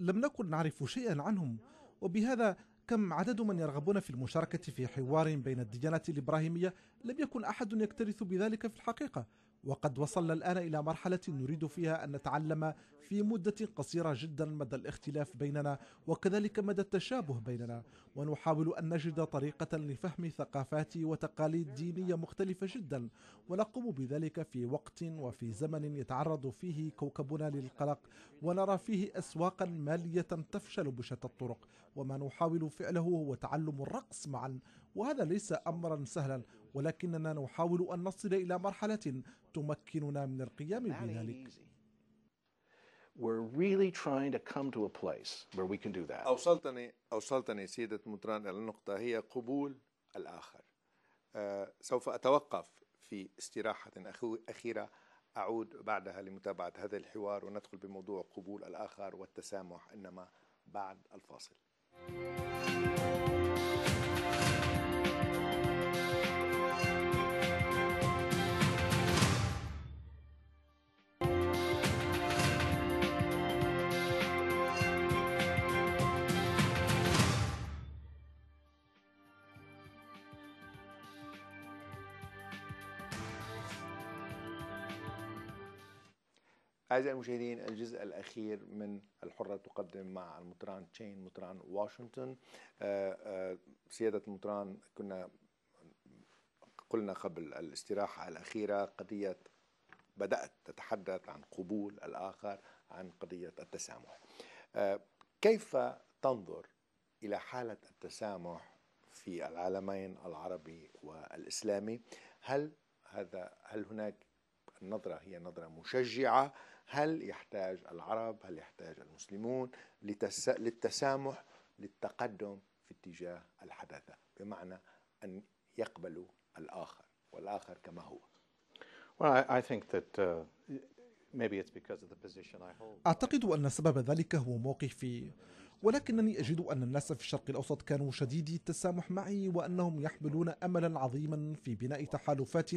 لم نكن نعرف شيئا عنهم وبهذا كم عدد من يرغبون في المشاركة في حوار بين الديانة الإبراهيمية لم يكن أحد يكترث بذلك في الحقيقة وقد وصلنا الآن إلى مرحلة نريد فيها أن نتعلم في مدة قصيرة جدا مدى الاختلاف بيننا وكذلك مدى التشابه بيننا ونحاول أن نجد طريقة لفهم ثقافات وتقاليد دينية مختلفة جدا ونقوم بذلك في وقت وفي زمن يتعرض فيه كوكبنا للقلق ونرى فيه أسواقا مالية تفشل بشتى الطرق وما نحاول فعله هو تعلم الرقص معا وهذا ليس أمرا سهلا ولكننا نحاول أن نصل إلى مرحلة تمكننا من القيام بذلك We're really trying to come to a place where we can do that. أوصلتني أوصلتني سيدة مطران إلى النقطة هي قبول الآخر. أه سوف أتوقف في استراحة أخيرة أعود بعدها لمتابعة هذا الحوار وندخل بموضوع قبول الآخر والتسامح إنما بعد الفاصل. أعزائي المشاهدين الجزء الأخير من الحرة تقدم مع المطران تشين مطران واشنطن آه، آه، سيادة المطران كنا قلنا قبل الاستراحة الأخيرة قضية بدأت تتحدث عن قبول الآخر عن قضية التسامح آه، كيف تنظر إلى حالة التسامح في العالمين العربي والإسلامي هل هذا هل هناك النظرة هي نظرة مشجعة هل يحتاج العرب هل يحتاج المسلمون لتس... للتسامح للتقدم في اتجاه الحداثة بمعنى أن يقبلوا الآخر والآخر كما هو uh, أعتقد أن سبب ذلك هو موقفي ولكنني أجد أن الناس في الشرق الأوسط كانوا شديدي التسامح معي وأنهم يحملون أملا عظيما في بناء تحالفات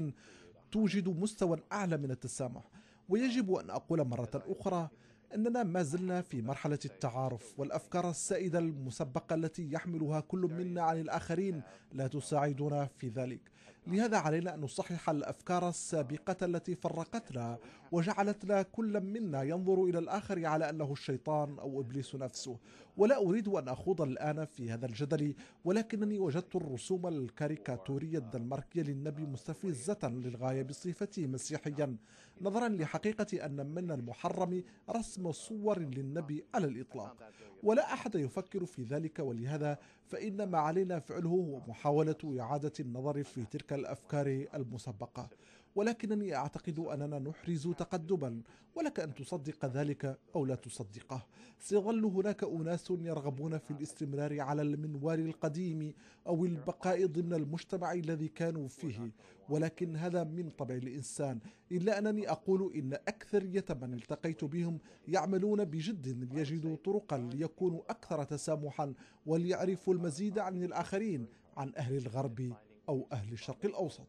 توجد مستوى أعلى من التسامح ويجب أن أقول مرة أخرى أننا ما زلنا في مرحلة التعارف والأفكار السائدة المسبقة التي يحملها كل منا عن الآخرين لا تساعدنا في ذلك لهذا علينا أن نصحح الأفكار السابقة التي فرقتنا وجعلتنا كل منا ينظر إلى الآخر على أنه الشيطان أو إبليس نفسه ولا أريد أن أخوض الآن في هذا الجدل ولكنني وجدت الرسوم الكاريكاتورية الدنماركية للنبي مستفزة للغاية بصفته مسيحيا نظرا لحقيقة أن من المحرم رسم صور للنبي على الإطلاق ولا أحد يفكر في ذلك ولهذا فإن ما علينا فعله هو محاولة إعادة النظر في تلك الأفكار المسبقة ولكنني أعتقد أننا نحرز تقدما ولك أن تصدق ذلك أو لا تصدقه سيظل هناك أناس يرغبون في الاستمرار على المنوال القديم أو البقاء ضمن المجتمع الذي كانوا فيه ولكن هذا من طبع الإنسان إلا أنني أقول إن أكثرية من التقيت بهم يعملون بجد ليجدوا طرقا ليكونوا أكثر تسامحا وليعرفوا المزيد عن الآخرين عن أهل الغرب أو أهل الشرق الأوسط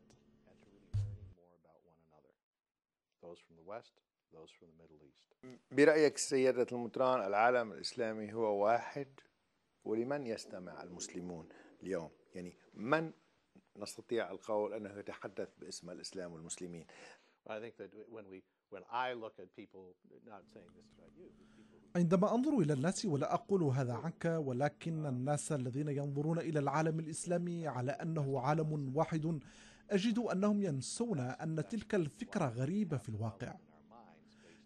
West, those from the Middle East. برأيك سيادة المطران العالم الإسلامي هو واحد ولمن يستمع المسلمون اليوم يعني من نستطيع القول أنه يتحدث باسم الإسلام والمسلمين I think that when we when I look at people not saying this about you عندما انظر الى الناس ولا اقول هذا عنك ولكن الناس الذين ينظرون الى العالم الاسلامي على انه عالم واحد أجد أنهم ينسون أن تلك الفكرة غريبة في الواقع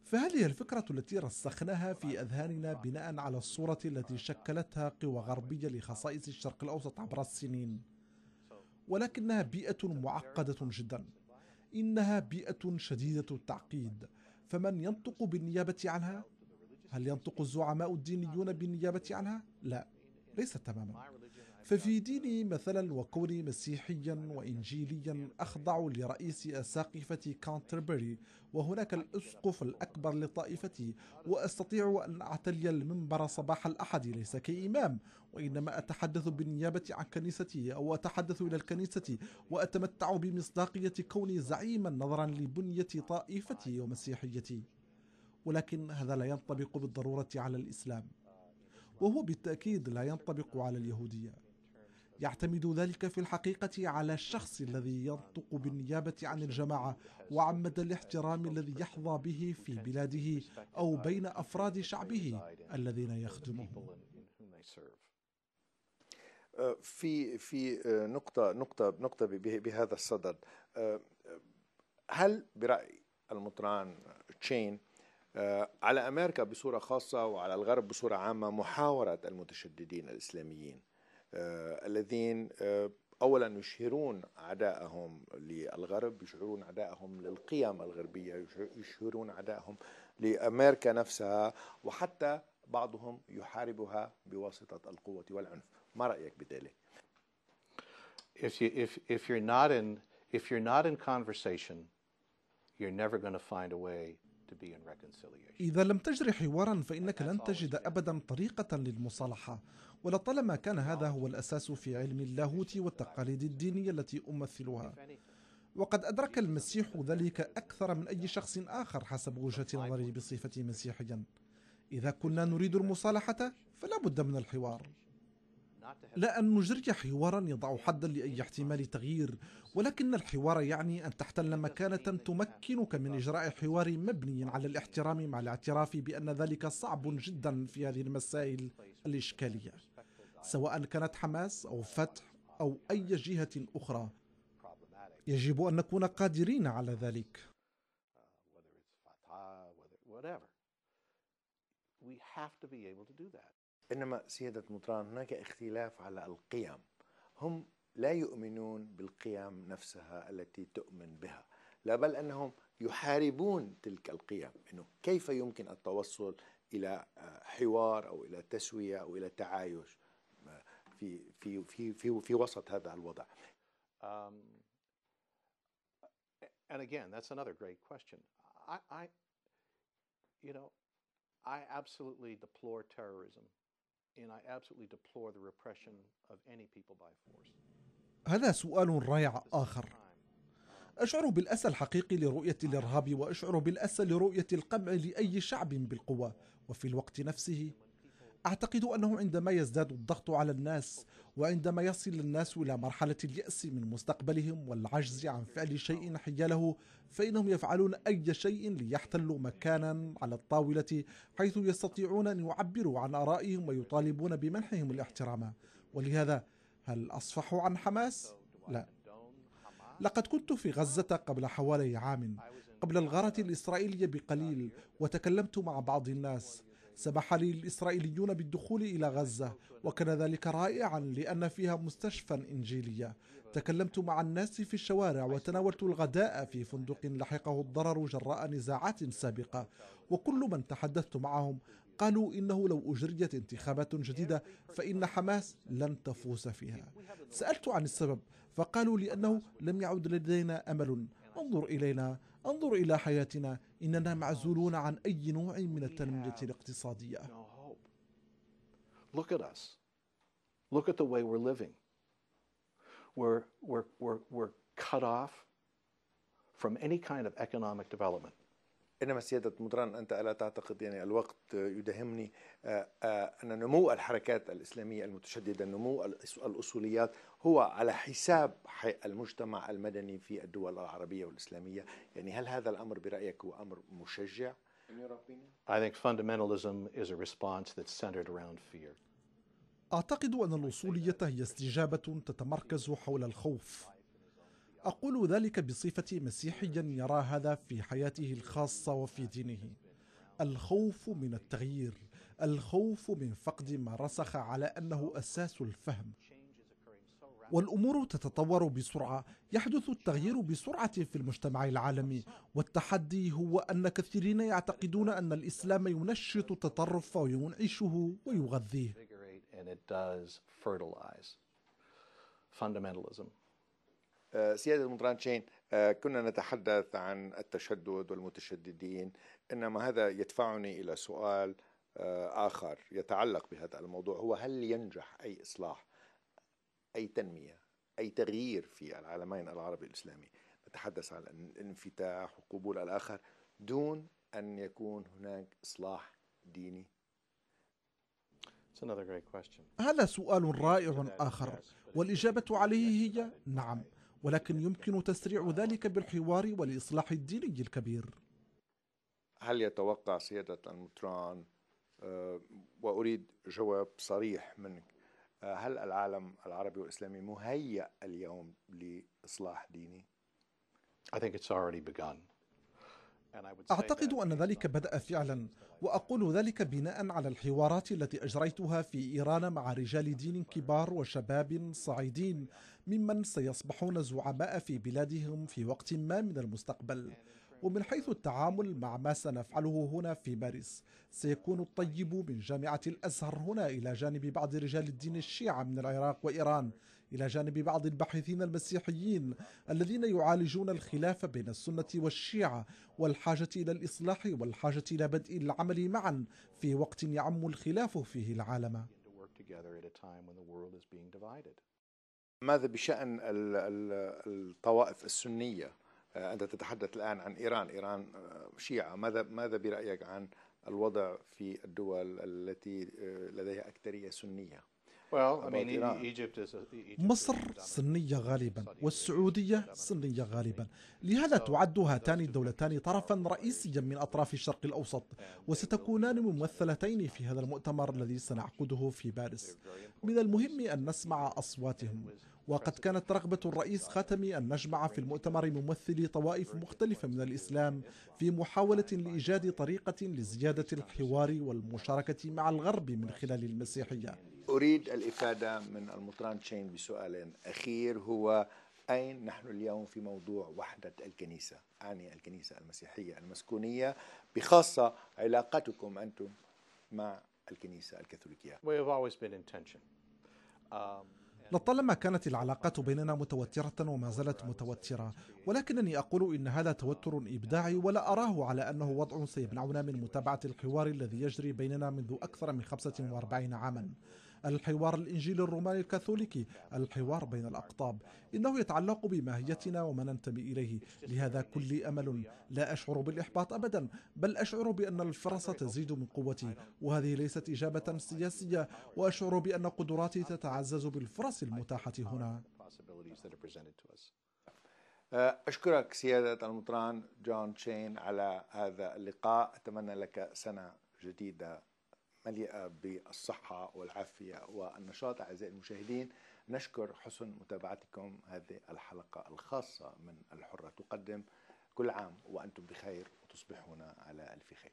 فهل هي الفكرة التي رسخناها في أذهاننا بناء على الصورة التي شكلتها قوى غربية لخصائص الشرق الأوسط عبر السنين ولكنها بيئة معقدة جدا إنها بيئة شديدة التعقيد فمن ينطق بالنيابة عنها؟ هل ينطق الزعماء الدينيون بالنيابة عنها؟ لا ليس تماما ففي ديني مثلا وكوني مسيحيا وإنجيليا أخضع لرئيس أساقفة كانتربري وهناك الأسقف الأكبر لطائفتي وأستطيع أن أعتلي المنبر صباح الأحد ليس كإمام وإنما أتحدث بالنيابة عن كنيستي أو أتحدث إلى الكنيسة وأتمتع بمصداقية كوني زعيما نظرا لبنية طائفتي ومسيحيتي ولكن هذا لا ينطبق بالضرورة على الإسلام وهو بالتأكيد لا ينطبق على اليهودية يعتمد ذلك في الحقيقة على الشخص الذي ينطق بالنيابة عن الجماعة وعن مدى الاحترام الذي يحظى به في بلاده أو بين أفراد شعبه الذين يخدمه في في نقطة نقطة نقطة بهذا الصدد هل برأي المطران تشين على أمريكا بصورة خاصة وعلى الغرب بصورة عامة محاورة المتشددين الإسلاميين آه، الذين آه، اولا يشهرون عداءهم للغرب يشهرون عداءهم للقيم الغربيه يشهرون عداءهم لامريكا نفسها وحتى بعضهم يحاربها بواسطه القوه والعنف ما رايك بذلك if you if if you're not in if you're not in conversation you're never going to find a way إذا لم تجري حوارا فإنك لن تجد أبدا طريقة للمصالحة ولطالما كان هذا هو الأساس في علم اللاهوت والتقاليد الدينية التي أمثلها وقد أدرك المسيح ذلك أكثر من أي شخص آخر حسب وجهة نظري بصفتي مسيحيا إذا كنا نريد المصالحة فلا بد من الحوار لا أن نجري حوارا يضع حدا لأي احتمال تغيير ولكن الحوار يعني أن تحتل مكانة تمكنك من إجراء حوار مبني على الاحترام مع الاعتراف بأن ذلك صعب جدا في هذه المسائل الإشكالية سواء كانت حماس أو فتح أو أي جهة أخرى يجب أن نكون قادرين على ذلك we have to be able to do that. إنما سيادة مطران هناك اختلاف على القيم هم لا يؤمنون بالقيم نفسها التي تؤمن بها لا بل أنهم يحاربون تلك القيم إنه كيف يمكن التوصل إلى آه، حوار أو إلى تسوية أو إلى تعايش آه، في في في في, في وسط هذا الوضع um, and again that's another great question I, I you know I absolutely deplore terrorism and I absolutely deplore the repression of any people by force. هذا سؤال رائع آخر أشعر بالأسى الحقيقي لرؤية الإرهاب وأشعر بالأسى لرؤية القمع لأي شعب بالقوة وفي الوقت نفسه أعتقد أنه عندما يزداد الضغط على الناس وعندما يصل الناس إلى مرحلة اليأس من مستقبلهم والعجز عن فعل شيء حياله فإنهم يفعلون أي شيء ليحتلوا مكانا على الطاولة حيث يستطيعون أن يعبروا عن آرائهم ويطالبون بمنحهم الاحترام ولهذا هل أصفح عن حماس؟ لا لقد كنت في غزة قبل حوالي عام قبل الغارة الإسرائيلية بقليل وتكلمت مع بعض الناس سمح لي الإسرائيليون بالدخول إلى غزة وكان ذلك رائعا لأن فيها مستشفى إنجيلية تكلمت مع الناس في الشوارع وتناولت الغداء في فندق لحقه الضرر جراء نزاعات سابقة وكل من تحدثت معهم قالوا إنه لو أجريت انتخابات جديدة فإن حماس لن تفوز فيها سألت عن السبب فقالوا لأنه لم يعد لدينا أمل انظر إلينا انظر إلى حياتنا إننا معزولون عن أي نوع من التنمية الاقتصادية Look at us. Look at the way we're living. We're, we're, we're, we're cut off from any kind of economic development. إنما سيادة مدران أنت ألا تعتقد يعني الوقت يدهمني آه، آه، أن نمو الحركات الإسلامية المتشددة نمو الأصوليات هو على حساب المجتمع المدني في الدول العربية والإسلامية يعني هل هذا الأمر برأيك هو أمر مشجع؟ I think fundamentalism is a response that's centered around fear. أعتقد أن الوصولية هي استجابة تتمركز حول الخوف. أقول ذلك بصفتي مسيحيا يرى هذا في حياته الخاصة وفي دينه. الخوف من التغيير، الخوف من فقد ما رسخ على أنه أساس الفهم. والأمور تتطور بسرعة يحدث التغيير بسرعة في المجتمع العالمي والتحدي هو أن كثيرين يعتقدون أن الإسلام ينشط التطرف وينعشه ويغذيه آه، سيادة تشين آه، كنا نتحدث عن التشدد والمتشددين إنما هذا يدفعني إلى سؤال آه، آخر يتعلق بهذا الموضوع هو هل ينجح أي إصلاح أي تنمية أي تغيير في العالمين العربي الإسلامي نتحدث عن الانفتاح وقبول الآخر دون أن يكون هناك إصلاح ديني هذا سؤال رائع آخر والإجابة عليه هي نعم ولكن يمكن تسريع ذلك بالحوار والإصلاح الديني الكبير هل يتوقع سيادة المطران آه، وأريد جواب صريح منك هل العالم العربي والإسلامي مهيأ اليوم لإصلاح ديني؟ أعتقد أن ذلك بدأ فعلا وأقول ذلك بناء على الحوارات التي أجريتها في إيران مع رجال دين كبار وشباب صعيدين ممن سيصبحون زعماء في بلادهم في وقت ما من المستقبل ومن حيث التعامل مع ما سنفعله هنا في باريس سيكون الطيب من جامعة الأزهر هنا إلى جانب بعض رجال الدين الشيعة من العراق وإيران إلى جانب بعض الباحثين المسيحيين الذين يعالجون الخلاف بين السنة والشيعة والحاجة إلى الإصلاح والحاجة إلى بدء العمل معا في وقت يعم الخلاف فيه العالم ماذا بشأن الطوائف السنية؟ آه، أنت تتحدث الآن عن إيران إيران آه، شيعة ماذا ماذا برأيك عن الوضع في الدول التي آه، لديها أكثرية سنية e- مصر سنية غالبا والسعودية سنية غالبا لهذا تعد هاتان الدولتان طرفا رئيسيا من أطراف الشرق الأوسط وستكونان ممثلتين في هذا المؤتمر الذي سنعقده في باريس من المهم أن نسمع أصواتهم وقد كانت رغبة الرئيس خاتمي أن نجمع في المؤتمر ممثلي طوائف مختلفة من الإسلام في محاولة لإيجاد طريقة لزيادة الحوار والمشاركة مع الغرب من خلال المسيحية أريد الإفادة من المطران تشين بسؤال أخير هو أين نحن اليوم في موضوع وحدة الكنيسة أعني الكنيسة المسيحية المسكونية بخاصة علاقتكم أنتم مع الكنيسة الكاثوليكية. لطالما كانت العلاقات بيننا متوترة وما زالت متوترة ولكنني أقول إن هذا توتر إبداعي ولا أراه على أنه وضع سيمنعنا من متابعة الحوار الذي يجري بيننا منذ أكثر من 45 عاما الحوار الإنجيلي الروماني الكاثوليكي الحوار بين الأقطاب إنه يتعلق بماهيتنا وما ننتمي إليه لهذا كل أمل لا أشعر بالإحباط أبدا بل أشعر بأن الفرصة تزيد من قوتي وهذه ليست إجابة سياسية وأشعر بأن قدراتي تتعزز بالفرص المتاحة هنا أشكرك سيادة المطران جون تشين على هذا اللقاء أتمنى لك سنة جديدة مليئة بالصحة والعافية والنشاط أعزائي المشاهدين نشكر حسن متابعتكم هذه الحلقة الخاصة من الحرة تقدم كل عام وأنتم بخير وتصبحون على ألف خير